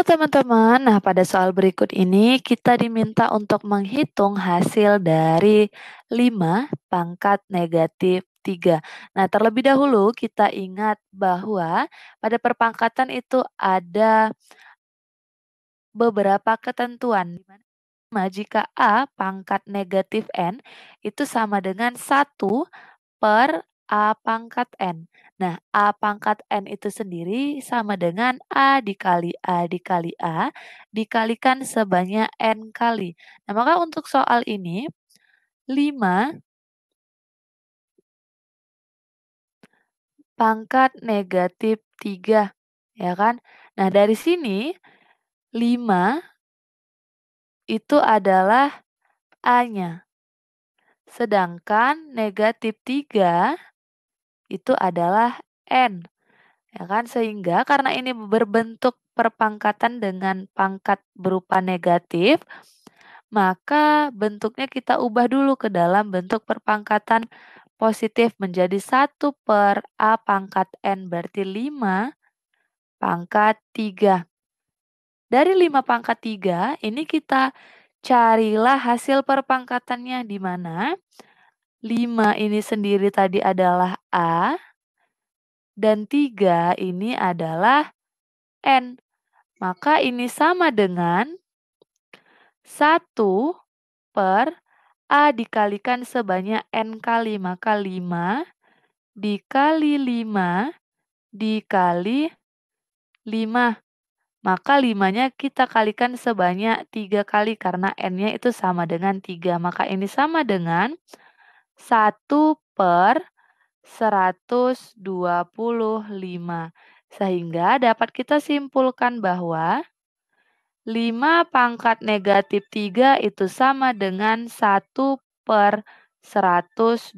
Oke teman-teman, nah pada soal berikut ini kita diminta untuk menghitung hasil dari 5 pangkat negatif 3. Nah terlebih dahulu kita ingat bahwa pada perpangkatan itu ada beberapa ketentuan. Nah Jika A pangkat negatif N itu sama dengan 1 per A pangkat N. Nah, A pangkat N itu sendiri sama dengan A dikali A dikali A dikalikan sebanyak N kali. Nah, maka untuk soal ini 5 pangkat negatif 3, ya kan? Nah, dari sini 5 itu adalah A-nya. Sedangkan negatif 3 itu adalah N. Ya kan? Sehingga karena ini berbentuk perpangkatan dengan pangkat berupa negatif, maka bentuknya kita ubah dulu ke dalam bentuk perpangkatan positif menjadi 1 per A pangkat N berarti 5 pangkat 3. Dari 5 pangkat 3, ini kita carilah hasil perpangkatannya di mana? 5 ini sendiri tadi adalah A, dan 3 ini adalah N. Maka ini sama dengan 1 per A dikalikan sebanyak N kali, maka 5 dikali 5 dikali 5. Maka 5-nya kita kalikan sebanyak 3 kali karena N-nya itu sama dengan 3. Maka ini sama dengan 3 1 per 125. Sehingga dapat kita simpulkan bahwa 5 pangkat negatif 3 itu sama dengan 1 per 125.